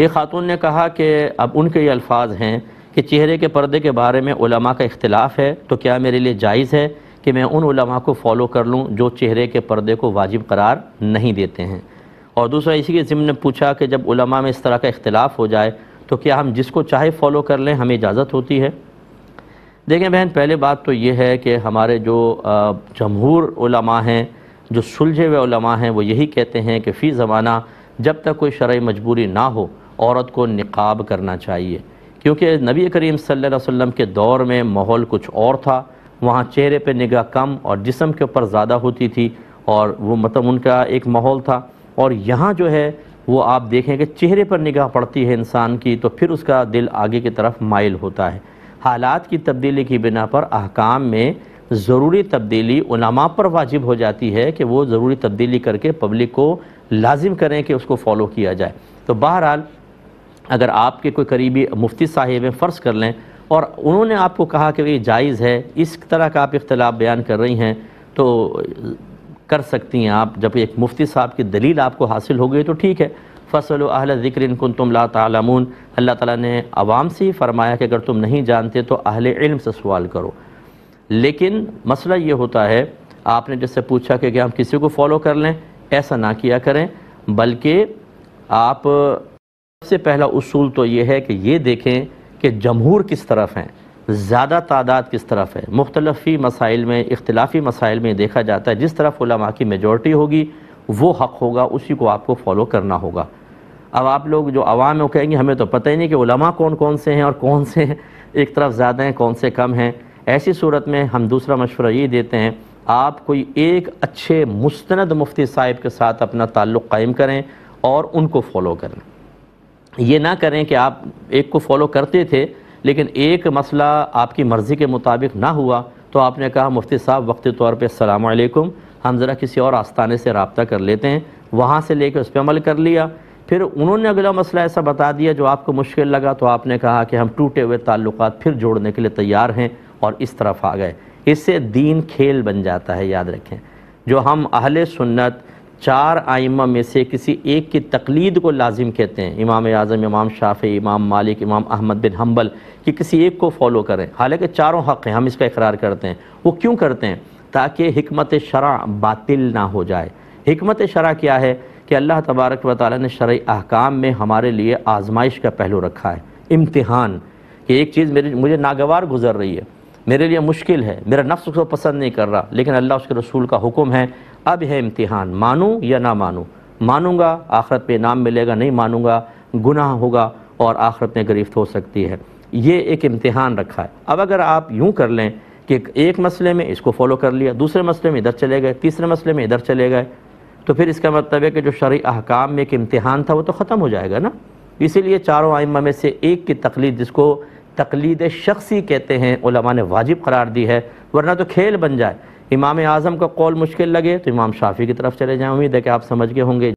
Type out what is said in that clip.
ये खातून ने कहा कि अब उनके ये अल्फाज हैं कि चेहरे के पर्दे के बारे में उलमा का इख्तलाफ है तो क्या मेरे लिए जायज़ है कि मैं उन उलमा को फॉलो कर लूँ जो चेहरे के पर्दे को वाजिब करार नहीं देते हैं और दूसरा इसी के ज़िम्न पूछा कि जब उलमा में इस तरह का इख्तलाफ हो जाए तो क्या हम जिसको चाहे फॉलो कर लें हमें इजाज़त होती है देखें बहन पहले बात तो ये है कि हमारे जो जमहूर उलमा हैं जो सुलझे हुए उलमा हैं वो यही कहते हैं कि फ़ी ज़माना जब तक कोई शर्य मजबूरी ना हो औरत को निकाब करना चाहिए क्योंकि नबी करीम सल्लल्लाहु अलैहि वसल्लम के दौर में माहौल कुछ और था वहाँ चेहरे पर निगाह कम और जिसम के ऊपर ज़्यादा होती थी और वो मतलब उनका एक माहौल था और यहाँ जो है वो आप देखें कि चेहरे पर निगाह पड़ती है इंसान की तो फिर उसका दिल आगे की तरफ माइल होता है हालात की तब्दीली की बिना पर अहकाम में ज़रूरी तब्दीली उलमा पर वाजिब हो जाती है कि वो ज़रूरी तब्दीली करके पब्लिक को लाजिम करें कि उसको फॉलो किया जाए तो बहरहाल अगर आपके कोई करीबी मुफ्ती साहिब हैं फ़र्ज़ कर लें और उन्होंने आपको कहा कि ये जायज़ है इस तरह का आप इख्तलाफ बयान कर रही हैं तो कर सकती हैं आप जब एक मुफ्ती साहब की दलील आपको हासिल हो गई तो ठीक है फसल अहल ज़िक्र इनकुन तुम ला तमून अल्लाह ताला ने आवाम से ही फरमाया कि अगर तुम नहीं जानते तो अहल इल्म से सवाल करो लेकिन मसला ये होता है आपने जैसे पूछा कि हम किसी को फॉलो कर लें ऐसा ना किया करें बल्कि आप सबसे पहला उसूल तो ये है कि ये देखें कि जमहूर किस तरफ हैं ज़्यादा तादाद किस तरफ है मुख्तलफ़ी मसाइल में इख्तलाफी मसाइल में देखा जाता है जिस तरफ उलमा की मेजोरिटी होगी वो हक़ होगा उसी को आपको फॉलो करना होगा अब आप लोग जो आवाम में कहेंगे हमें तो पता ही नहीं कि उलमा कौन कौन से हैं और कौन से हैं एक तरफ ज़्यादा हैं कौन से कम हैं ऐसी सूरत में हम दूसरा मशवरा ये देते हैं आप कोई एक अच्छे मुस्ंद मुफ्ती साहिब के साथ अपना ताल्लुक़ कायम करें और उनको फॉलो करें ये ना करें कि आप एक को फॉलो करते थे लेकिन एक मसला आपकी मर्ज़ी के मुताबिक ना हुआ तो आपने कहा मुफ्ती साहब वक्ती तौर पर अलैक्म हम ज़रा किसी और आस्थाने से रबता कर लेते हैं वहाँ से कर उस पर अमल कर लिया फिर उन्होंने अगला मसला ऐसा बता दिया जो आपको मुश्किल लगा तो आपने कहा कि हम टूटे हुए ताल्लुक फिर जोड़ने के लिए तैयार हैं और इस तरफ आ गए इससे दीन खेल बन जाता है याद रखें जो हम अहल सुन्नत चार आइमा में से किसी एक की तकलीद को लाजिम कहते हैं इमाम आज़म इमाम शाफी इमाम मालिक इमाम अहमद बिन हम्बल कि किसी एक को फॉलो करें हालांकि चारों हक़ हैं हम इसका इकरार करते हैं वो क्यों करते हैं ताकि हमत शरा बातिल ना हो जाए हमत शरा क्या है कि अल्लाह तबारक व ताली ने शर अहकाम में हमारे लिए आजमाइश का पहलू रखा है इम्तहान कि एक चीज़ मेरे मुझे नागवार गुजर रही है मेरे लिए मुश्किल है मेरा नफ्स उसको पसंद नहीं कर रहा लेकिन अल्लाह उसके रसूल का हुक्म है આ ભૈ ઇમતihan માનું કે ન માનું માનુંગા આખરત મે ઇનામ મિલેગા નહીં માનુંગા ગુનાહ હોગા ઓર આખરત મે ગરીફત હો સકતી હૈ યે એક ઇમતihan રખા હે અબ અગર આપ यूं કર લે કે એક مسئلے મે ઇસકો ફોલો કર લિયા દૂસરે مسئلے મે इधर चले गए તીસરે مسئلے મે इधर चले गए તો ફિર ઇસકા મતલબ હે કે જો શરઈ احકામ મે એક ઇમતihan થા વો તો ખતમ હો જાયેગા ના ઇસે લિયે ચારો આયમા મે સે એક કી તકલીદ जिसको તકલીદ શખસી કહેતે હે ઉલમાને વાजिब करार दी है वरना તો ખેલ બન જાયેગા इमाम आज़म का कौल मुश्किल लगे तो इमाम शाफी की तरफ चले जाएँ उम्मीद है कि आप समझ गए होंगे